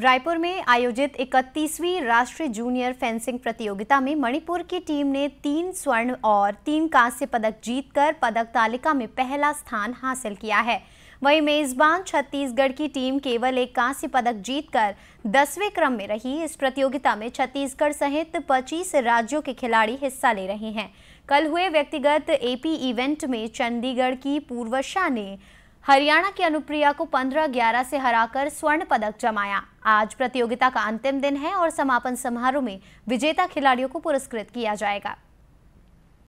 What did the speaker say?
रायपुर में आयोजित 31वीं राष्ट्रीय जूनियर फेंसिंग प्रतियोगिता में मणिपुर की टीम ने तीन स्वर्ण और तीन कांस्य पदक जीतकर पदक तालिका में पहला स्थान हासिल किया है वहीं मेजबान छत्तीसगढ़ की टीम केवल एक कांस्य पदक जीतकर दसवें क्रम में रही इस प्रतियोगिता में छत्तीसगढ़ सहित 25 राज्यों के खिलाड़ी हिस्सा ले रहे हैं कल हुए व्यक्तिगत एपी इवेंट में चंडीगढ़ की पूर्वशा ने हरियाणा की अनुप्रिया को 15-11 से हराकर स्वर्ण पदक जमाया आज प्रतियोगिता का अंतिम दिन है और समापन समारोह में विजेता खिलाड़ियों को पुरस्कृत किया जाएगा